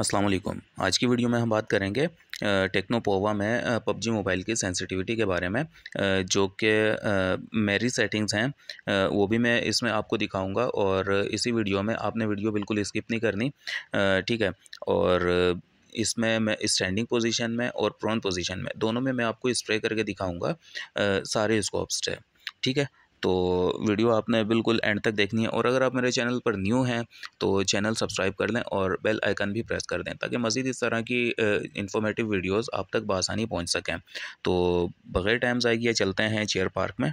अस्सलाम वालेकुम आज की वीडियो में हम बात करेंगे टेक्नोपोवा में पबजी मोबाइल की सेंसिटिविटी के बारे में जो कि मेरी सेटिंग्स हैं वो भी मैं इसमें आपको दिखाऊंगा और इसी वीडियो में आपने वीडियो बिल्कुल स्किप नहीं करनी ठीक है और इसमें मैं स्टैंडिंग पोजीशन में और प्रोन पोजीशन में दोनों में मैं आपको स्प्रे करके दिखाऊँगा सारे स्कोप्स ठीक है तो वीडियो आपने बिल्कुल एंड तक देखनी है और अगर आप मेरे चैनल पर न्यू हैं तो चैनल सब्सक्राइब कर लें और बेल आइकन भी प्रेस कर दें ताकि मज़ीद इस तरह की इन्फॉर्मेटिव वीडियोज़ आप तक बसानी पहुँच सकें तो बग़ैर टाइम आएगी चलते हैं चेयर पार्क में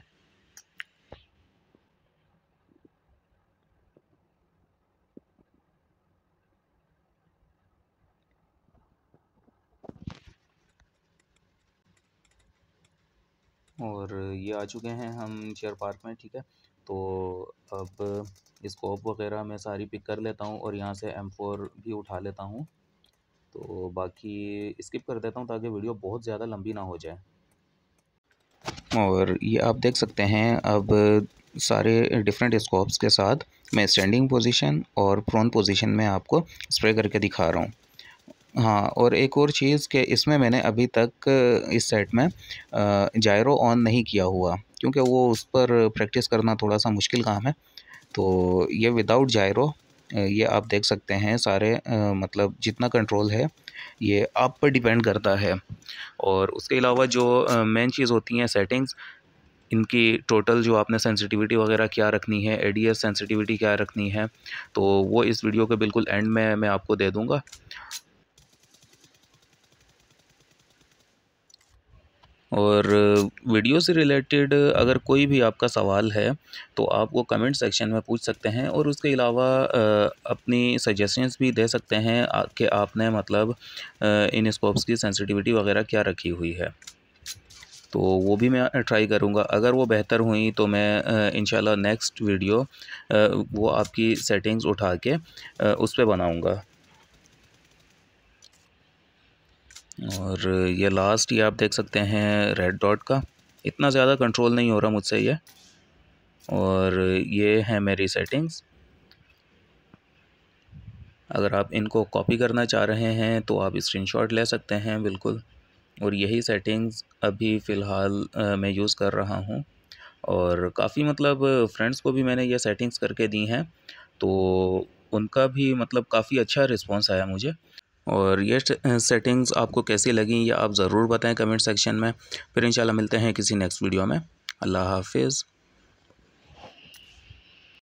और ये आ चुके हैं हम शेयर पार्क में ठीक है तो अब स्कोप वगैरह मैं सारी पिक कर लेता हूँ और यहाँ से एम फोर भी उठा लेता हूँ तो बाकी स्किप कर देता हूँ ताकि वीडियो बहुत ज़्यादा लंबी ना हो जाए और ये आप देख सकते हैं अब सारे डिफरेंट स्कोप्स के साथ मैं स्टैंडिंग पोजीशन और प्रोन पोजीशन में आपको स्प्रे करके दिखा रहा हूँ हाँ और एक और चीज़ के इसमें मैंने अभी तक इस सेट में जायरो ऑन नहीं किया हुआ क्योंकि वो उस पर प्रैक्टिस करना थोड़ा सा मुश्किल काम है तो ये विदाउट जायरो ये आप देख सकते हैं सारे आ, मतलब जितना कंट्रोल है ये आप पर डिपेंड करता है और उसके अलावा जो मेन चीज़ होती हैं सेटिंग्स इनकी टोटल जो आपने सेंसिटिविटी वगैरह क्या रखनी है एडीएस सेंसिटिविटी क्या रखनी है तो वो इस वीडियो के बिल्कुल एंड में मैं आपको दे दूँगा और वीडियो से रिलेटेड अगर कोई भी आपका सवाल है तो आप वो कमेंट सेक्शन में पूछ सकते हैं और उसके अलावा अपनी सजेशंस भी दे सकते हैं कि आपने मतलब इन स्कोप्स की सेंसिटिविटी वगैरह क्या रखी हुई है तो वो भी मैं ट्राई करूँगा अगर वो बेहतर हुई तो मैं इन नेक्स्ट वीडियो वो आपकी सेटिंग्स उठा के उस पर बनाऊँगा और ये लास्ट ये आप देख सकते हैं रेड डॉट का इतना ज़्यादा कंट्रोल नहीं हो रहा मुझसे ये और ये है मेरी सेटिंग्स अगर आप इनको कॉपी करना चाह रहे हैं तो आप स्क्रीनशॉट ले सकते हैं बिल्कुल और यही सेटिंग्स अभी फ़िलहाल मैं यूज़ कर रहा हूँ और काफ़ी मतलब फ्रेंड्स को भी मैंने ये सेटिंग्स करके दी हैं तो उनका भी मतलब काफ़ी अच्छा रिस्पांस आया मुझे और ये सेटिंग्स आपको कैसी लगी ये आप ज़रूर बताएं कमेंट सेक्शन में फिर इंशाल्लाह मिलते हैं किसी नेक्स्ट वीडियो में अल्लाह हाफिज़